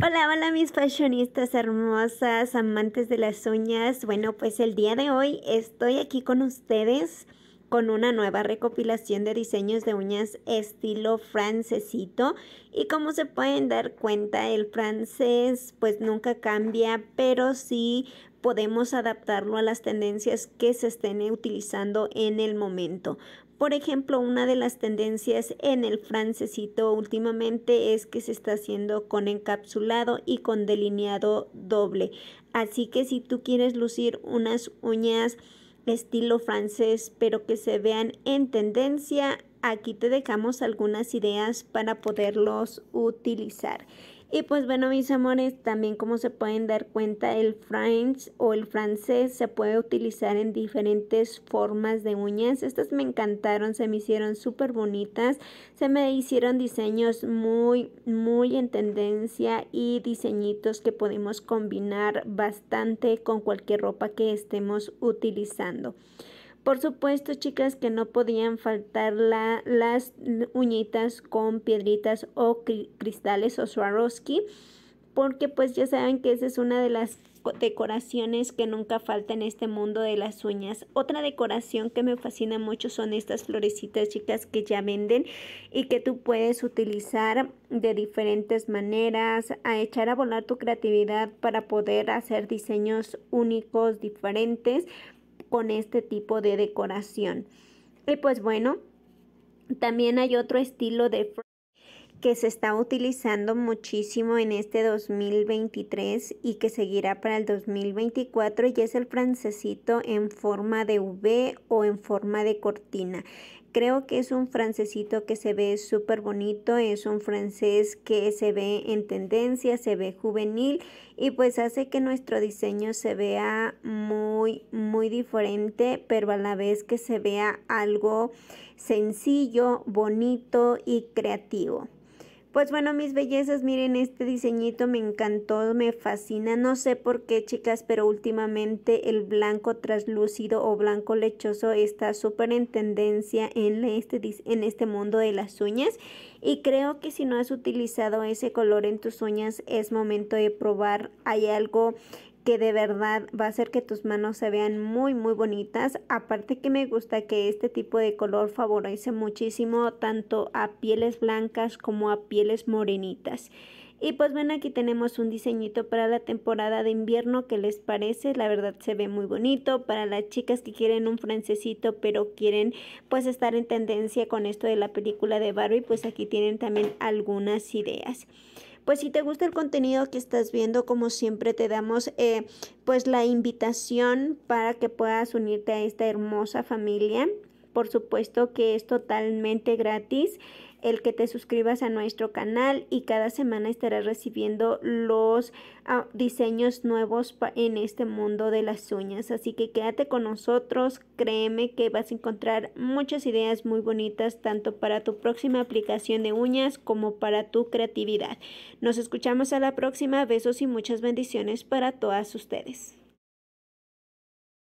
Hola, hola mis fashionistas hermosas, amantes de las uñas. Bueno, pues el día de hoy estoy aquí con ustedes con una nueva recopilación de diseños de uñas estilo francesito y como se pueden dar cuenta el francés pues nunca cambia pero sí podemos adaptarlo a las tendencias que se estén utilizando en el momento. Por ejemplo, una de las tendencias en el francesito últimamente es que se está haciendo con encapsulado y con delineado doble. Así que si tú quieres lucir unas uñas estilo francés, pero que se vean en tendencia, aquí te dejamos algunas ideas para poderlos utilizar. Y pues bueno, mis amores, también como se pueden dar cuenta, el French o el francés se puede utilizar en diferentes formas de uñas. Estas me encantaron, se me hicieron súper bonitas, se me hicieron diseños muy, muy en tendencia y diseñitos que podemos combinar bastante con cualquier ropa que estemos utilizando. Por supuesto, chicas, que no podían faltar las uñitas con piedritas o cristales o Swarovski, porque pues ya saben que esa es una de las decoraciones que nunca falta en este mundo de las uñas. Otra decoración que me fascina mucho son estas florecitas chicas que ya venden y que tú puedes utilizar de diferentes maneras, a echar a volar tu creatividad para poder hacer diseños únicos, diferentes con este tipo de decoración. Y pues bueno, también hay otro estilo de que se está utilizando muchísimo en este 2023 y que seguirá para el 2024 y es el francesito en forma de V o en forma de cortina. Creo que es un francesito que se ve súper bonito, es un francés que se ve en tendencia, se ve juvenil y pues hace que nuestro diseño se vea muy, muy diferente, pero a la vez que se vea algo sencillo, bonito y creativo. Pues bueno, mis bellezas, miren este diseñito, me encantó, me fascina. No sé por qué, chicas, pero últimamente el blanco traslúcido o blanco lechoso está súper en tendencia en este, en este mundo de las uñas. Y creo que si no has utilizado ese color en tus uñas, es momento de probar. Hay algo que de verdad va a hacer que tus manos se vean muy muy bonitas. Aparte que me gusta que este tipo de color favorece muchísimo tanto a pieles blancas como a pieles morenitas. Y pues ven aquí tenemos un diseñito para la temporada de invierno que les parece, la verdad se ve muy bonito para las chicas que quieren un francesito pero quieren pues estar en tendencia con esto de la película de Barbie, pues aquí tienen también algunas ideas. Pues si te gusta el contenido que estás viendo, como siempre te damos eh, pues la invitación para que puedas unirte a esta hermosa familia. Por supuesto que es totalmente gratis el que te suscribas a nuestro canal y cada semana estarás recibiendo los ah, diseños nuevos en este mundo de las uñas. Así que quédate con nosotros, créeme que vas a encontrar muchas ideas muy bonitas tanto para tu próxima aplicación de uñas como para tu creatividad. Nos escuchamos a la próxima, besos y muchas bendiciones para todas ustedes.